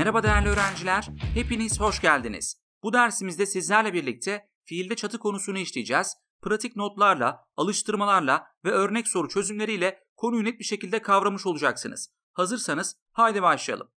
Merhaba değerli öğrenciler, hepiniz hoş geldiniz. Bu dersimizde sizlerle birlikte fiilde çatı konusunu işleyeceğiz. Pratik notlarla, alıştırmalarla ve örnek soru çözümleriyle konuyu net bir şekilde kavramış olacaksınız. Hazırsanız haydi başlayalım.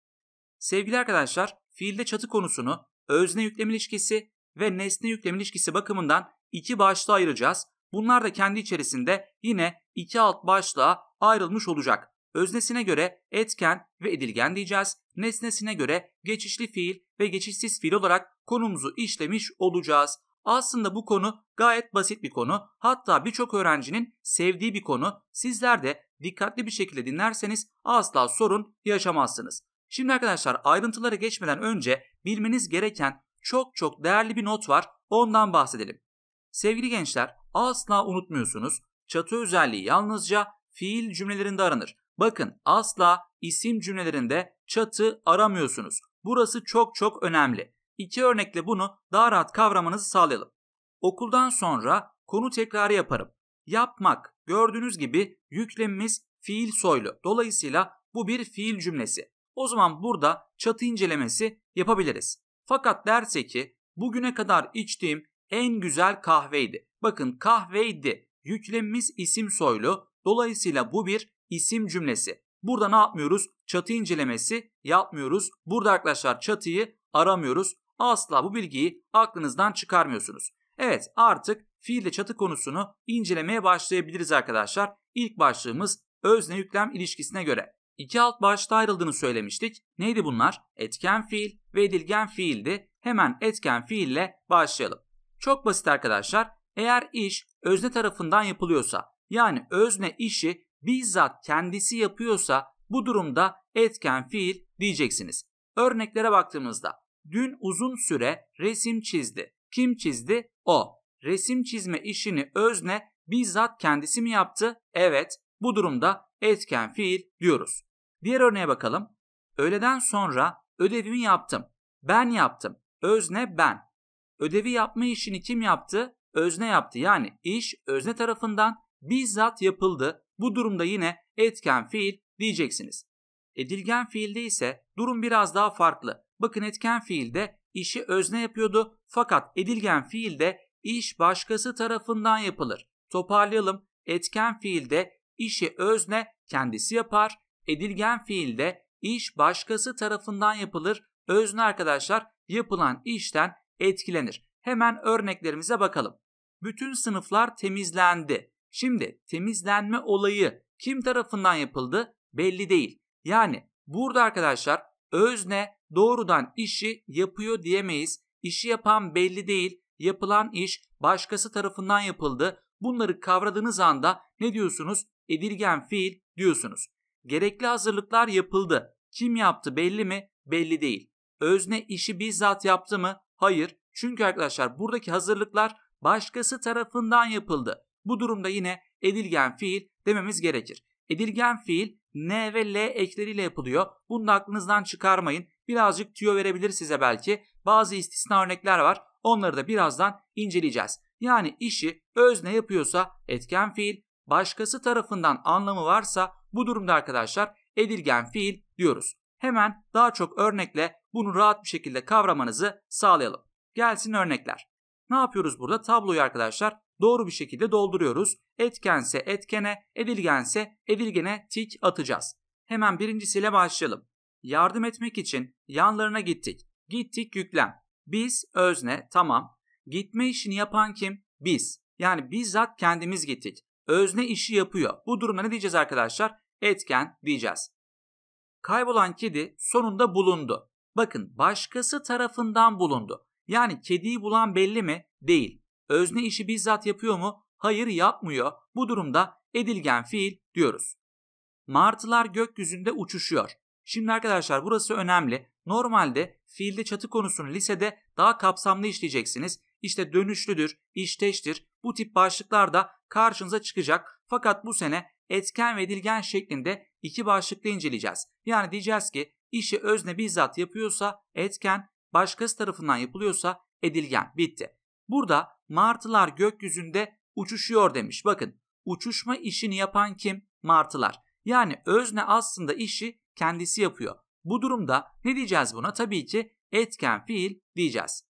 Sevgili arkadaşlar, fiilde çatı konusunu özne yüklem ilişkisi ve nesne yüklem ilişkisi bakımından iki başlığa ayıracağız. Bunlar da kendi içerisinde yine iki alt başlığa ayrılmış olacak. Öznesine göre etken ve edilgen diyeceğiz. Nesnesine göre geçişli fiil ve geçişsiz fiil olarak konumuzu işlemiş olacağız. Aslında bu konu gayet basit bir konu. Hatta birçok öğrencinin sevdiği bir konu. Sizler de dikkatli bir şekilde dinlerseniz asla sorun yaşamazsınız. Şimdi arkadaşlar ayrıntılara geçmeden önce bilmeniz gereken çok çok değerli bir not var. Ondan bahsedelim. Sevgili gençler asla unutmuyorsunuz. Çatı özelliği yalnızca fiil cümlelerinde aranır. Bakın asla isim cümlelerinde çatı aramıyorsunuz. Burası çok çok önemli. İki örnekle bunu daha rahat kavramanızı sağlayalım. Okuldan sonra konu tekrarı yaparım. Yapmak gördüğünüz gibi yüklemimiz fiil soylu. Dolayısıyla bu bir fiil cümlesi. O zaman burada çatı incelemesi yapabiliriz. Fakat derse ki bugüne kadar içtiğim en güzel kahveydi. Bakın kahveydi. Yüklemimiz isim soylu. Dolayısıyla bu bir isim cümlesi. Burada ne yapmıyoruz? Çatı incelemesi yapmıyoruz. Burada arkadaşlar çatıyı aramıyoruz. Asla bu bilgiyi aklınızdan çıkarmıyorsunuz. Evet artık fiille çatı konusunu incelemeye başlayabiliriz arkadaşlar. İlk başlığımız özne yüklem ilişkisine göre. İki alt başta ayrıldığını söylemiştik. Neydi bunlar? Etken fiil ve edilgen fiildi. Hemen etken fiille başlayalım. Çok basit arkadaşlar. Eğer iş özne tarafından yapılıyorsa yani özne işi bizzat kendisi yapıyorsa bu durumda etken fiil diyeceksiniz. Örneklere baktığımızda dün uzun süre resim çizdi. Kim çizdi? O. Resim çizme işini özne bizzat kendisi mi yaptı? Evet. Bu durumda etken fiil diyoruz. Diğer örneğe bakalım. Öğleden sonra ödevimi yaptım. Ben yaptım. Özne ben. Ödevi yapma işini kim yaptı? Özne yaptı. Yani iş özne tarafından bizzat yapıldı bu durumda yine etken fiil diyeceksiniz. Edilgen fiilde ise durum biraz daha farklı. Bakın etken fiilde işi özne yapıyordu fakat edilgen fiilde iş başkası tarafından yapılır. Toparlayalım. Etken fiilde işi özne kendisi yapar. Edilgen fiilde iş başkası tarafından yapılır. Özne arkadaşlar yapılan işten etkilenir. Hemen örneklerimize bakalım. Bütün sınıflar temizlendi. Şimdi temizlenme olayı kim tarafından yapıldı belli değil. Yani burada arkadaşlar özne doğrudan işi yapıyor diyemeyiz. İşi yapan belli değil. Yapılan iş başkası tarafından yapıldı. Bunları kavradığınız anda ne diyorsunuz? Edilgen fiil diyorsunuz. Gerekli hazırlıklar yapıldı. Kim yaptı belli mi? Belli değil. Özne işi bizzat yaptı mı? Hayır. Çünkü arkadaşlar buradaki hazırlıklar başkası tarafından yapıldı. Bu durumda yine edilgen fiil dememiz gerekir. Edilgen fiil N ve L ekleriyle yapılıyor. Bunu da aklınızdan çıkarmayın. Birazcık tüyo verebilir size belki. Bazı istisna örnekler var. Onları da birazdan inceleyeceğiz. Yani işi özne yapıyorsa etken fiil, başkası tarafından anlamı varsa bu durumda arkadaşlar edilgen fiil diyoruz. Hemen daha çok örnekle bunu rahat bir şekilde kavramanızı sağlayalım. Gelsin örnekler. Ne yapıyoruz burada? Tabloyu arkadaşlar doğru bir şekilde dolduruyoruz. Etkense etkene, edilgense edilgene tik atacağız. Hemen birincisiyle başlayalım. Yardım etmek için yanlarına gittik. Gittik yüklem. Biz özne tamam. Gitme işini yapan kim? Biz. Yani bizzat kendimiz gittik. Özne işi yapıyor. Bu durumda ne diyeceğiz arkadaşlar? Etken diyeceğiz. Kaybolan kedi sonunda bulundu. Bakın başkası tarafından bulundu. Yani kediyi bulan belli mi? Değil özne işi bizzat yapıyor mu? Hayır yapmıyor. Bu durumda edilgen fiil diyoruz. Martılar gökyüzünde uçuşuyor. Şimdi arkadaşlar burası önemli. Normalde fiilde çatı konusunu lisede daha kapsamlı işleyeceksiniz. İşte dönüşlüdür, işteştir bu tip başlıklar da karşınıza çıkacak. Fakat bu sene etken ve edilgen şeklinde iki başlıkta inceleyeceğiz. Yani diyeceğiz ki işi özne bizzat yapıyorsa etken, başkası tarafından yapılıyorsa edilgen. Bitti. Burada martılar gökyüzünde uçuşuyor demiş. Bakın uçuşma işini yapan kim? Martılar. Yani özne aslında işi kendisi yapıyor. Bu durumda ne diyeceğiz buna? Tabii ki etken fiil diyeceğiz.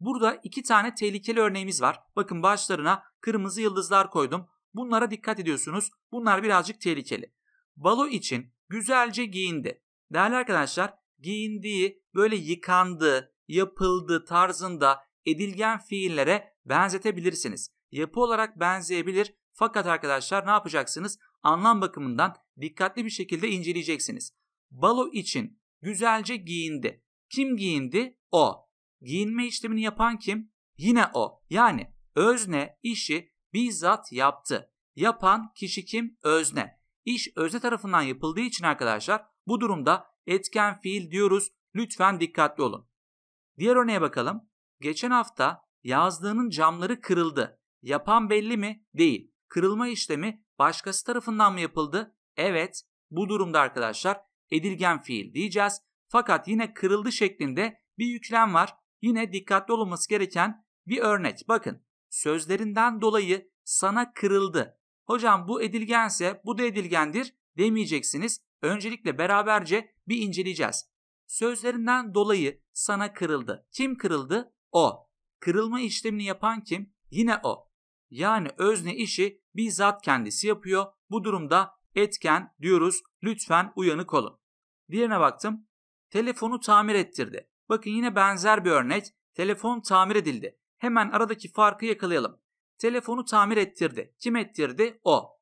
Burada iki tane tehlikeli örneğimiz var. Bakın başlarına kırmızı yıldızlar koydum. Bunlara dikkat ediyorsunuz. Bunlar birazcık tehlikeli. Balo için güzelce giyindi. Değerli arkadaşlar giyindiği, böyle yıkandı, yapıldı tarzında edilgen fiillere benzetebilirsiniz. Yapı olarak benzeyebilir fakat arkadaşlar ne yapacaksınız? Anlam bakımından dikkatli bir şekilde inceleyeceksiniz. Balo için güzelce giyindi. Kim giyindi? O. Giyinme işlemini yapan kim? Yine o. Yani özne işi bizzat yaptı. Yapan kişi kim? Özne. İş özne tarafından yapıldığı için arkadaşlar bu durumda etken fiil diyoruz. Lütfen dikkatli olun. Diğer örneğe bakalım. Geçen hafta Yazdığının camları kırıldı. Yapan belli mi? Değil. Kırılma işlemi başkası tarafından mı yapıldı? Evet. Bu durumda arkadaşlar edilgen fiil diyeceğiz. Fakat yine kırıldı şeklinde bir yüklem var. Yine dikkatli olunması gereken bir örnek. Bakın sözlerinden dolayı sana kırıldı. Hocam bu edilgense bu da edilgendir demeyeceksiniz. Öncelikle beraberce bir inceleyeceğiz. Sözlerinden dolayı sana kırıldı. Kim kırıldı? O. Kırılma işlemini yapan kim? Yine o. Yani özne işi bizzat kendisi yapıyor. Bu durumda etken diyoruz lütfen uyanık olun. Diğerine baktım. Telefonu tamir ettirdi. Bakın yine benzer bir örnek. Telefon tamir edildi. Hemen aradaki farkı yakalayalım. Telefonu tamir ettirdi. Kim ettirdi? O.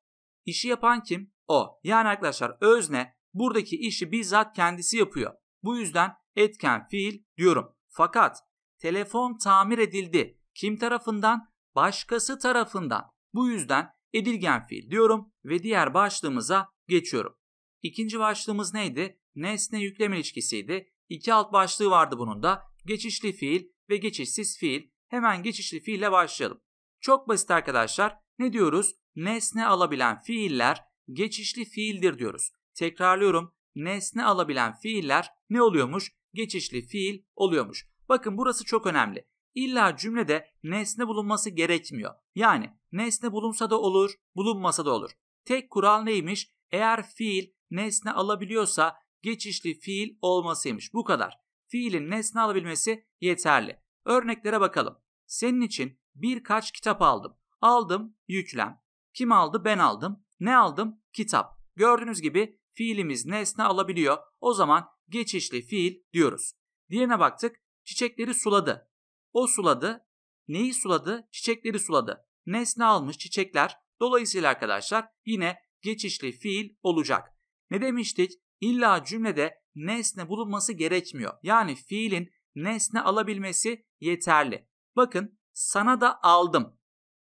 İşi yapan kim? O. Yani arkadaşlar özne buradaki işi bizzat kendisi yapıyor. Bu yüzden etken fiil diyorum. Fakat telefon tamir edildi. Kim tarafından? Başkası tarafından. Bu yüzden edilgen fiil diyorum ve diğer başlığımıza geçiyorum. İkinci başlığımız neydi? Nesne yüklem ilişkisiydi. İki alt başlığı vardı bunun da. Geçişli fiil ve geçişsiz fiil. Hemen geçişli fiille başlayalım. Çok basit arkadaşlar. Ne diyoruz? Nesne alabilen fiiller geçişli fiildir diyoruz. Tekrarlıyorum. Nesne alabilen fiiller ne oluyormuş? Geçişli fiil oluyormuş. Bakın burası çok önemli. İlla cümlede nesne bulunması gerekmiyor. Yani nesne bulunsa da olur, bulunmasa da olur. Tek kural neymiş? Eğer fiil nesne alabiliyorsa geçişli fiil olmasıymış. Bu kadar. Fiilin nesne alabilmesi yeterli. Örneklere bakalım. Senin için birkaç kitap aldım. Aldım, yüklem. Kim aldı? Ben aldım. Ne aldım? Kitap. Gördüğünüz gibi fiilimiz nesne alabiliyor. O zaman geçişli fiil diyoruz. Diğerine baktık çiçekleri suladı. O suladı. Neyi suladı? Çiçekleri suladı. Nesne almış çiçekler. Dolayısıyla arkadaşlar yine geçişli fiil olacak. Ne demiştik? İlla cümlede nesne bulunması gerekmiyor. Yani fiilin nesne alabilmesi yeterli. Bakın sana da aldım.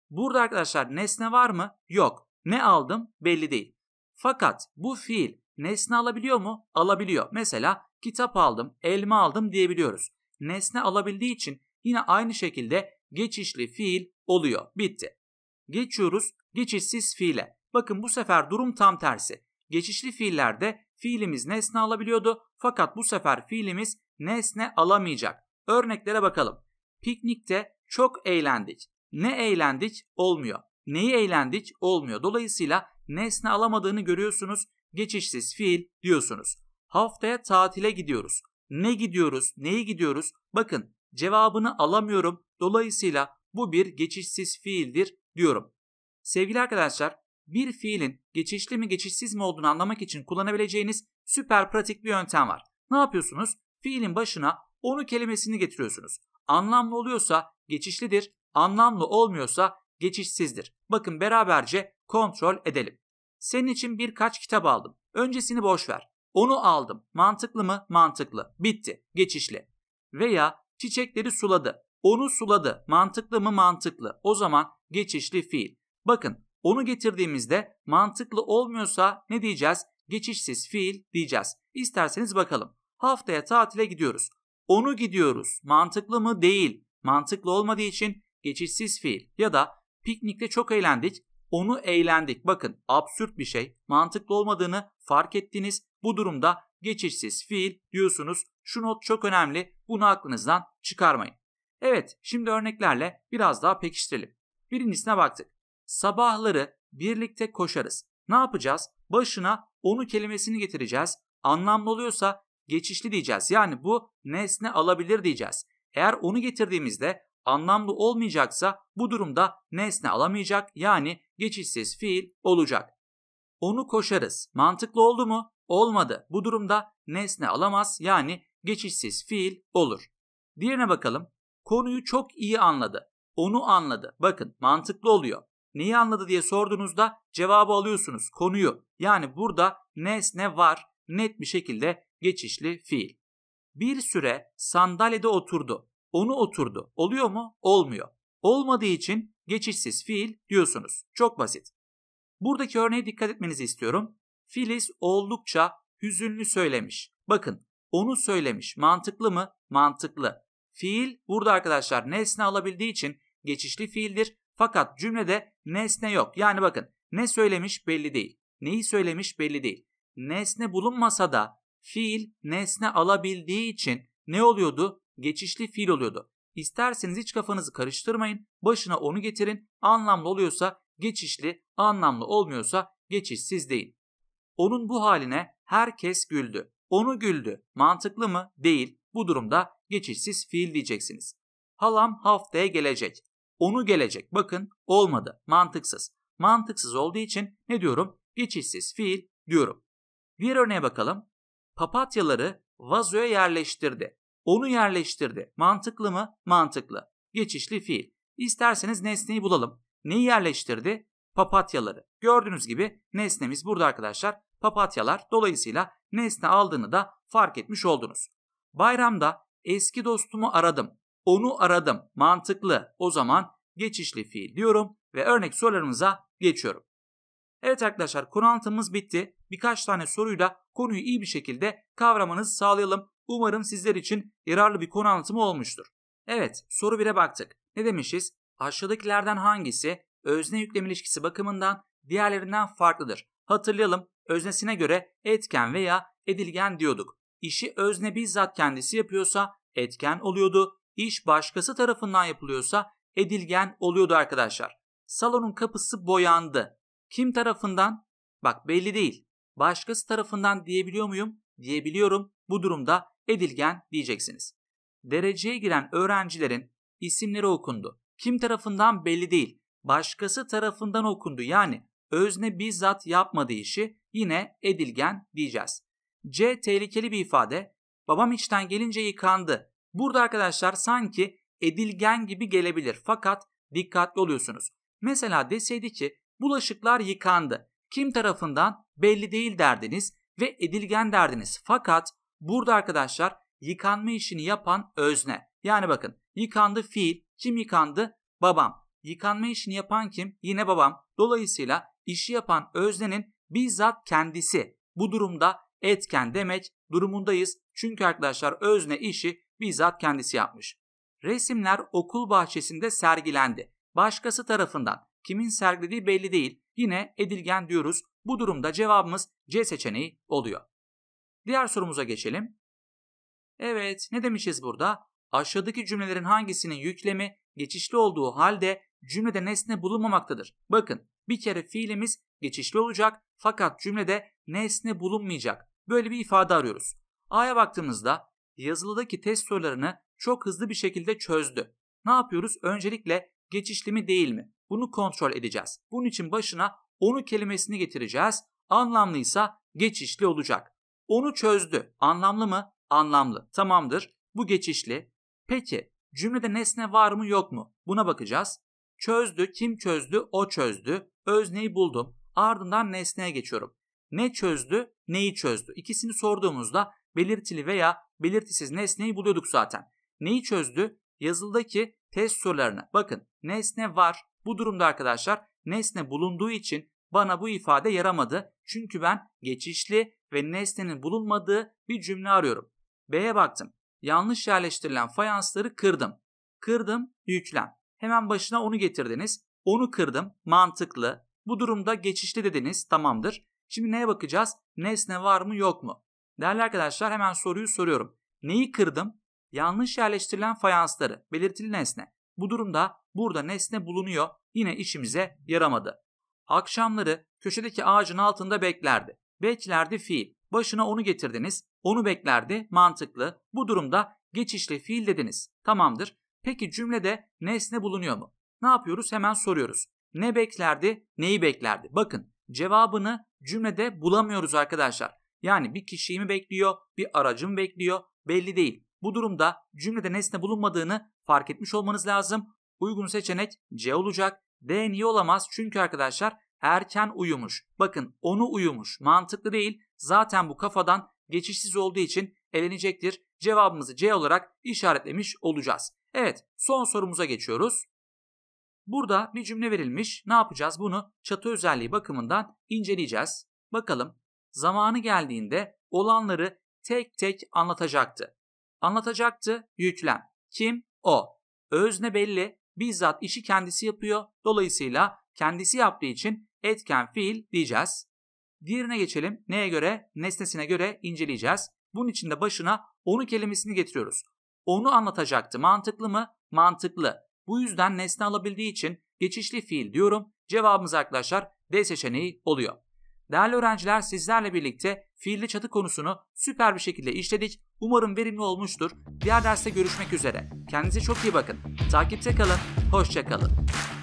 Burada arkadaşlar nesne var mı? Yok. Ne aldım belli değil. Fakat bu fiil nesne alabiliyor mu? Alabiliyor. Mesela kitap aldım, elma aldım diyebiliyoruz nesne alabildiği için yine aynı şekilde geçişli fiil oluyor. Bitti. Geçiyoruz geçişsiz fiile. Bakın bu sefer durum tam tersi. Geçişli fiillerde fiilimiz nesne alabiliyordu fakat bu sefer fiilimiz nesne alamayacak. Örneklere bakalım. Piknikte çok eğlendik. Ne eğlendik? Olmuyor. Neyi eğlendik? Olmuyor. Dolayısıyla nesne alamadığını görüyorsunuz. Geçişsiz fiil diyorsunuz. Haftaya tatile gidiyoruz. Ne gidiyoruz? Neye gidiyoruz? Bakın cevabını alamıyorum. Dolayısıyla bu bir geçişsiz fiildir diyorum. Sevgili arkadaşlar, bir fiilin geçişli mi geçişsiz mi olduğunu anlamak için kullanabileceğiniz süper pratik bir yöntem var. Ne yapıyorsunuz? Fiilin başına onu kelimesini getiriyorsunuz. Anlamlı oluyorsa geçişlidir, anlamlı olmuyorsa geçişsizdir. Bakın beraberce kontrol edelim. Senin için birkaç kitap aldım. Öncesini boş ver. Onu aldım. Mantıklı mı? Mantıklı. Bitti. Geçişli. Veya çiçekleri suladı. Onu suladı. Mantıklı mı? Mantıklı. O zaman geçişli fiil. Bakın onu getirdiğimizde mantıklı olmuyorsa ne diyeceğiz? Geçişsiz fiil diyeceğiz. İsterseniz bakalım. Haftaya tatile gidiyoruz. Onu gidiyoruz. Mantıklı mı? Değil. Mantıklı olmadığı için geçişsiz fiil. Ya da piknikte çok eğlendik. Onu eğlendik. Bakın absürt bir şey. Mantıklı olmadığını fark ettiniz. Bu durumda geçişsiz fiil diyorsunuz. Şu not çok önemli. Bunu aklınızdan çıkarmayın. Evet, şimdi örneklerle biraz daha pekiştirelim. Birincisine baktık. Sabahları birlikte koşarız. Ne yapacağız? Başına onu kelimesini getireceğiz. Anlamlı oluyorsa geçişli diyeceğiz. Yani bu nesne alabilir diyeceğiz. Eğer onu getirdiğimizde anlamlı olmayacaksa bu durumda nesne alamayacak yani geçişsiz fiil olacak. Onu koşarız. Mantıklı oldu mu? Olmadı. Bu durumda nesne alamaz yani geçişsiz fiil olur. Diğerine bakalım. Konuyu çok iyi anladı. Onu anladı. Bakın mantıklı oluyor. Neyi anladı diye sorduğunuzda cevabı alıyorsunuz. Konuyu. Yani burada nesne var. Net bir şekilde geçişli fiil. Bir süre sandalyede oturdu. Onu oturdu. Oluyor mu? Olmuyor. Olmadığı için geçişsiz fiil diyorsunuz. Çok basit. Buradaki örneğe dikkat etmenizi istiyorum. Filiz oldukça hüzünlü söylemiş. Bakın onu söylemiş. Mantıklı mı? Mantıklı. Fiil burada arkadaşlar nesne alabildiği için geçişli fiildir. Fakat cümlede nesne yok. Yani bakın ne söylemiş belli değil. Neyi söylemiş belli değil. Nesne bulunmasa da fiil nesne alabildiği için ne oluyordu? Geçişli fiil oluyordu. İsterseniz hiç kafanızı karıştırmayın. Başına onu getirin. Anlamlı oluyorsa geçişli, anlamlı olmuyorsa geçişsiz değil. Onun bu haline herkes güldü. Onu güldü. Mantıklı mı? Değil. Bu durumda geçişsiz fiil diyeceksiniz. Halam haftaya gelecek. Onu gelecek. Bakın olmadı. Mantıksız. Mantıksız olduğu için ne diyorum? Geçişsiz fiil diyorum. Bir örneğe bakalım. Papatyaları vazoya yerleştirdi. Onu yerleştirdi. Mantıklı mı? Mantıklı. Geçişli fiil. İsterseniz nesneyi bulalım. Neyi yerleştirdi? Papatyaları. Gördüğünüz gibi nesnemiz burada arkadaşlar papatyalar. Dolayısıyla nesne aldığını da fark etmiş oldunuz. Bayramda eski dostumu aradım. Onu aradım. Mantıklı. O zaman geçişli fiil diyorum ve örnek sorularımıza geçiyorum. Evet arkadaşlar konu anlatımımız bitti. Birkaç tane soruyla konuyu iyi bir şekilde kavramanızı sağlayalım. Umarım sizler için yararlı bir konu anlatımı olmuştur. Evet soru 1'e baktık. Ne demişiz? Aşağıdakilerden hangisi özne yüklem ilişkisi bakımından diğerlerinden farklıdır? Hatırlayalım, öznesine göre etken veya edilgen diyorduk. İşi özne bizzat kendisi yapıyorsa etken oluyordu. İş başkası tarafından yapılıyorsa edilgen oluyordu arkadaşlar. Salonun kapısı boyandı. Kim tarafından? Bak belli değil. Başkası tarafından diyebiliyor muyum? Diyebiliyorum. Bu durumda edilgen diyeceksiniz. Dereceye giren öğrencilerin isimleri okundu. Kim tarafından belli değil. Başkası tarafından okundu. Yani özne bizzat yapmadığı işi yine edilgen diyeceğiz. C tehlikeli bir ifade. Babam içten gelince yıkandı. Burada arkadaşlar sanki edilgen gibi gelebilir fakat dikkatli oluyorsunuz. Mesela deseydi ki bulaşıklar yıkandı. Kim tarafından belli değil derdiniz ve edilgen derdiniz. Fakat burada arkadaşlar yıkanma işini yapan özne. Yani bakın yıkandı fiil. Kim yıkandı? Babam. Yıkanma işini yapan kim? Yine babam. Dolayısıyla işi yapan öznenin bizzat kendisi. Bu durumda etken demek durumundayız. Çünkü arkadaşlar özne işi bizzat kendisi yapmış. Resimler okul bahçesinde sergilendi. Başkası tarafından. Kimin sergilediği belli değil. Yine edilgen diyoruz. Bu durumda cevabımız C seçeneği oluyor. Diğer sorumuza geçelim. Evet, ne demişiz burada? Aşağıdaki cümlelerin hangisinin yüklemi geçişli olduğu halde cümlede nesne bulunmamaktadır? Bakın, bir kere fiilimiz geçişli olacak fakat cümlede nesne bulunmayacak. Böyle bir ifade arıyoruz. A'ya baktığımızda yazılıdaki test sorularını çok hızlı bir şekilde çözdü. Ne yapıyoruz? Öncelikle geçişli mi değil mi? Bunu kontrol edeceğiz. Bunun için başına onu kelimesini getireceğiz. Anlamlıysa geçişli olacak. Onu çözdü. Anlamlı mı? Anlamlı. Tamamdır. Bu geçişli. Peki cümlede nesne var mı yok mu? Buna bakacağız. Çözdü, kim çözdü? O çözdü. Özneyi buldum. Ardından nesneye geçiyorum. Ne çözdü, neyi çözdü? İkisini sorduğumuzda belirtili veya belirtisiz nesneyi buluyorduk zaten. Neyi çözdü? Yazıldaki test sorularını. Bakın nesne var. Bu durumda arkadaşlar nesne bulunduğu için bana bu ifade yaramadı. Çünkü ben geçişli ve nesnenin bulunmadığı bir cümle arıyorum. B'ye baktım. Yanlış yerleştirilen fayansları kırdım. Kırdım yüklem. Hemen başına onu getirdiniz. Onu kırdım. Mantıklı. Bu durumda geçişli dediniz. Tamamdır. Şimdi neye bakacağız? Nesne var mı yok mu? Değerli arkadaşlar hemen soruyu soruyorum. Neyi kırdım? Yanlış yerleştirilen fayansları, belirtili nesne. Bu durumda burada nesne bulunuyor. Yine işimize yaramadı. Akşamları köşedeki ağacın altında beklerdi. Beklerdi fiil. Başına onu getirdiniz. Onu beklerdi. Mantıklı. Bu durumda geçişli fiil dediniz. Tamamdır. Peki cümlede nesne bulunuyor mu? Ne yapıyoruz? Hemen soruyoruz. Ne beklerdi? Neyi beklerdi? Bakın cevabını cümlede bulamıyoruz arkadaşlar. Yani bir kişiyi mi bekliyor, bir aracı mı bekliyor belli değil. Bu durumda cümlede nesne bulunmadığını fark etmiş olmanız lazım. Uygun seçenek C olacak. D niye olamaz? Çünkü arkadaşlar erken uyumuş. Bakın onu uyumuş. Mantıklı değil. Zaten bu kafadan geçişsiz olduğu için elenecektir. Cevabımızı C olarak işaretlemiş olacağız. Evet, son sorumuza geçiyoruz. Burada bir cümle verilmiş. Ne yapacağız? Bunu çatı özelliği bakımından inceleyeceğiz. Bakalım zamanı geldiğinde olanları tek tek anlatacaktı. Anlatacaktı yüklem. Kim? O. Özne belli. Bizzat işi kendisi yapıyor. Dolayısıyla kendisi yaptığı için etken fiil diyeceğiz. Diğerine geçelim. Neye göre? Nesnesine göre inceleyeceğiz. Bunun için de başına onu kelimesini getiriyoruz onu anlatacaktı. Mantıklı mı? Mantıklı. Bu yüzden nesne alabildiği için geçişli fiil diyorum. Cevabımız arkadaşlar D seçeneği oluyor. Değerli öğrenciler sizlerle birlikte fiilli çatı konusunu süper bir şekilde işledik. Umarım verimli olmuştur. Diğer derste görüşmek üzere. Kendinize çok iyi bakın. Takipte kalın. Hoşça kalın.